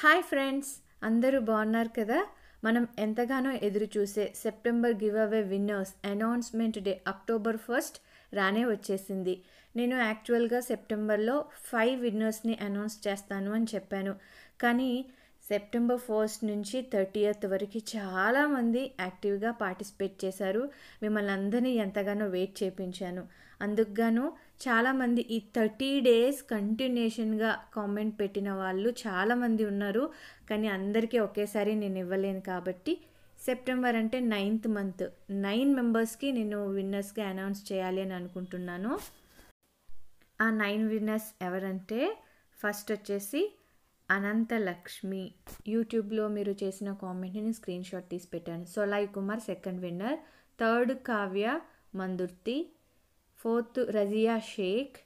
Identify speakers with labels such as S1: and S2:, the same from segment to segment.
S1: hi friends అందరూ బాగున్నారు కదా మనం ఎంతగానో ఎదురు చూసే September give away winners announcement day October first రానే వచ్చేసింది నేను యాక్చువల్గా సెప్టెంబర్లో ఫైవ్ విన్నర్స్ని అనౌన్స్ చేస్తాను అని చెప్పాను కానీ సెప్టెంబర్ ఫస్ట్ నుంచి థర్టీయత్ వరకు చాలామంది యాక్టివ్గా పార్టిసిపేట్ చేశారు మిమ్మల్ని అందరినీ ఎంతగానో వెయిట్ చేపించాను అందుకుగాను చాలామంది ఈ థర్టీ డేస్ కంటిన్యూషన్గా కామెంట్ పెట్టిన వాళ్ళు చాలామంది ఉన్నారు కానీ అందరికీ ఒకేసారి నేను ఇవ్వలేను కాబట్టి సెప్టెంబర్ అంటే నైన్త్ మంత్ నైన్ మెంబర్స్కి నేను విన్నర్స్గా అనౌన్స్ చేయాలి అని అనుకుంటున్నాను ఆ నైన్ విన్నర్స్ ఎవరంటే ఫస్ట్ వచ్చేసి అనంత లక్ష్మి యూట్యూబ్లో మీరు చేసిన కామెంట్ని స్క్రీన్ షాట్ తీసి పెట్టాను Solai Kumar second winner third Kavya Mandurthi fourth Raziya Shaik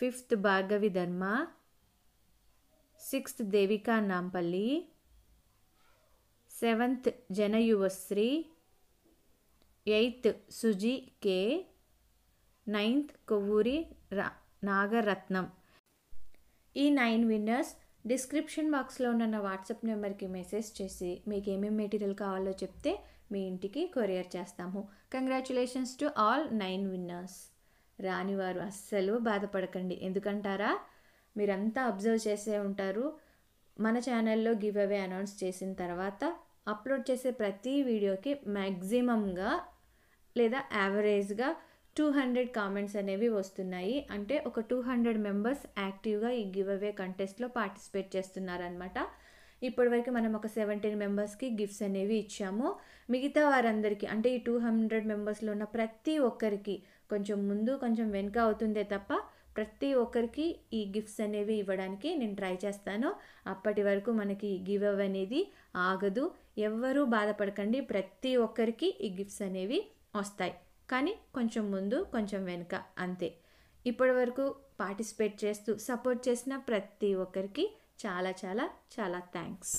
S1: fifth Bhargavi Dharma sixth Devika Nampally seventh Janayuvasri eighth Suji K ninth Kovvuri రా నాగరత్నం ఈ నైన్ విన్నర్స్ డిస్క్రిప్షన్ బాక్స్లో ఉన్న నా వాట్సాప్ నెంబర్కి మెసేజ్ చేసి మీకు ఏమేమి మెటీరియల్ కావాలో చెప్తే మీ ఇంటికి కొరియర్ చేస్తాము congratulations to all nine winners రానివారు అస్సలు బాధపడకండి ఎందుకంటారా మీరంతా అబ్జర్వ్ చేసే ఉంటారు మన ఛానల్లో గివ్ అవే అనౌన్స్ చేసిన తర్వాత అప్లోడ్ చేసే ప్రతి వీడియోకి మ్యాక్సిమంగా లేదా యావరేజ్గా టూ హండ్రెడ్ కామెంట్స్ అనేవి వస్తున్నాయి అంటే ఒక టూ హండ్రెడ్ మెంబర్స్ యాక్టివ్గా ఈ గివ్ అవే కంటెస్ట్లో పార్టిసిపేట్ చేస్తున్నారనమాట ఇప్పటివరకు మనం ఒక సెవెంటీన్ మెంబర్స్కి గిఫ్ట్స్ అనేవి ఇచ్చాము మిగతా వారందరికీ అంటే ఈ టూ హండ్రెడ్ మెంబర్స్లో ఉన్న ప్రతి ఒక్కరికి కొంచెం ముందు కొంచెం వెనుక అవుతుందే తప్ప ప్రతి ఒక్కరికి ఈ గిఫ్ట్స్ అనేవి ఇవ్వడానికి నేను ట్రై చేస్తాను అప్పటి వరకు మనకి గివ్ అవ్ అనేది ఆగదు ఎవ్వరూ బాధపడకండి ప్రతి ఒక్కరికి ఈ గిఫ్ట్స్ అనేవి వస్తాయి కానీ కొంచెం ముందు కొంచెం వెనుక అంతే ఇప్పటి వరకు పార్టిసిపేట్ చేస్తూ సపోర్ట్ చేసిన ప్రతి ఒక్కరికి చాలా చాలా చాలా థ్యాంక్స్